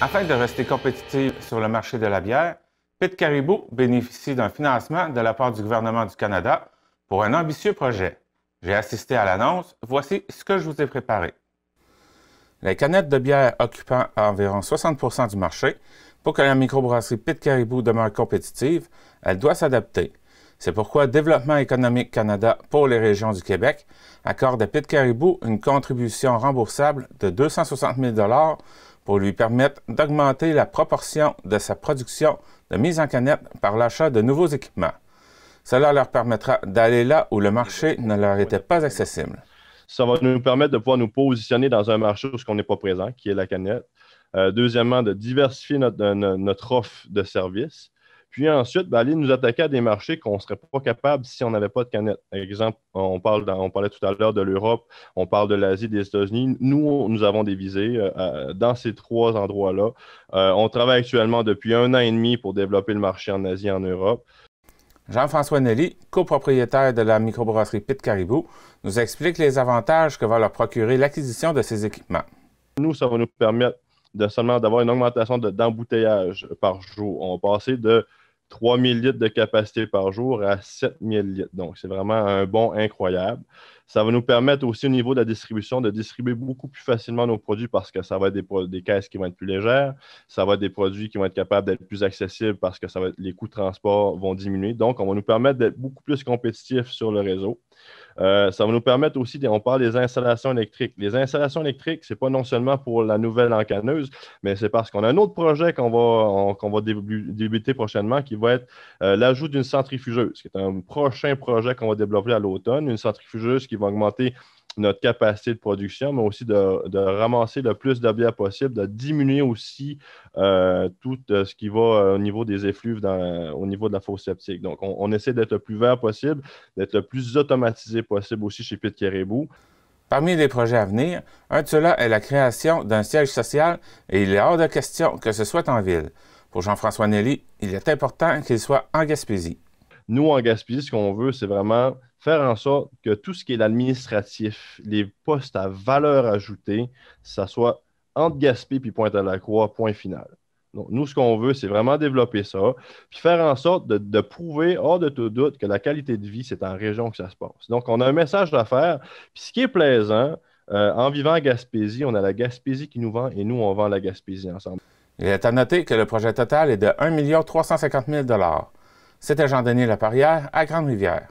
Afin de rester compétitive sur le marché de la bière, Pit Caribou bénéficie d'un financement de la part du gouvernement du Canada pour un ambitieux projet. J'ai assisté à l'annonce, voici ce que je vous ai préparé. Les canettes de bière occupant environ 60 du marché, pour que la microbrasserie Pit Caribou demeure compétitive, elle doit s'adapter. C'est pourquoi Développement économique Canada pour les régions du Québec accorde à Pit Caribou une contribution remboursable de 260 000 pour lui permettre d'augmenter la proportion de sa production de mise en canette par l'achat de nouveaux équipements. Cela leur permettra d'aller là où le marché ne leur était pas accessible. Ça va nous permettre de pouvoir nous positionner dans un marché où on qu'on n'est pas présent, qui est la canette. Euh, deuxièmement, de diversifier notre, notre, offre de services. Puis ensuite, ben, aller nous attaquer à des marchés qu'on ne serait pas capable si on n'avait pas de canettes. Par exemple, on, parle on parlait tout à l'heure de l'Europe, on parle de l'Asie, des États-Unis. Nous, nous avons des visées euh, dans ces trois endroits-là. Euh, on travaille actuellement depuis un an et demi pour développer le marché en Asie et en Europe. Jean-François Nelly, copropriétaire de la microbrasserie Pit Caribou, nous explique les avantages que va leur procurer l'acquisition de ces équipements. Nous, ça va nous permettre de seulement d'avoir une augmentation d'embouteillage par jour. On va passer de 3000 litres de capacité par jour à 7000 litres. Donc, c'est vraiment un bond incroyable. Ça va nous permettre aussi au niveau de la distribution de distribuer beaucoup plus facilement nos produits parce que ça va être des, des caisses qui vont être plus légères, ça va être des produits qui vont être capables d'être plus accessibles parce que ça va les coûts de transport vont diminuer. Donc, on va nous permettre d'être beaucoup plus compétitifs sur le réseau. Euh, ça va nous permettre aussi, on parle des installations électriques. Les installations électriques, ce n'est pas non seulement pour la nouvelle encaneuse, mais c'est parce qu'on a un autre projet qu'on va, débuter prochainement qui va être euh, l'ajout d'une centrifugeuse, qui est un prochain projet qu'on va développer à l'automne, une centrifugeuse qui va augmenter notre capacité de production, mais aussi de, ramasser le plus de bière possible, de diminuer aussi euh, tout euh, ce qui va euh, au niveau des effluves au niveau de la fosse septique. Donc, on, essaie d'être le plus vert possible, d'être le plus automatisé possible aussi chez Pit Caribou. Parmi les projets à venir, un de ceux-là est la création d'un siège social et il est hors de question que ce soit en ville. Pour Jean-François Nelly, il est important qu'il soit en Gaspésie. Nous, en Gaspésie, ce qu'on veut, c'est vraiment faire en sorte que tout ce qui est l'administratif, les postes à valeur ajoutée, ça soit entre Gaspé puis Pointe-à-la-Croix, point final. Donc, nous, ce qu'on veut, c'est vraiment développer ça, puis faire en sorte de, prouver, hors de tout doute, que la qualité de vie, c'est en région que ça se passe. Donc, on a un message à faire. Puis ce qui est plaisant, euh, en vivant à Gaspésie, on a la Gaspésie qui nous vend et nous, on vend la Gaspésie ensemble. Il est à noter que le projet total est de 1 350 000 C'était Jean-Denis Laparrière à Grande-Rivière.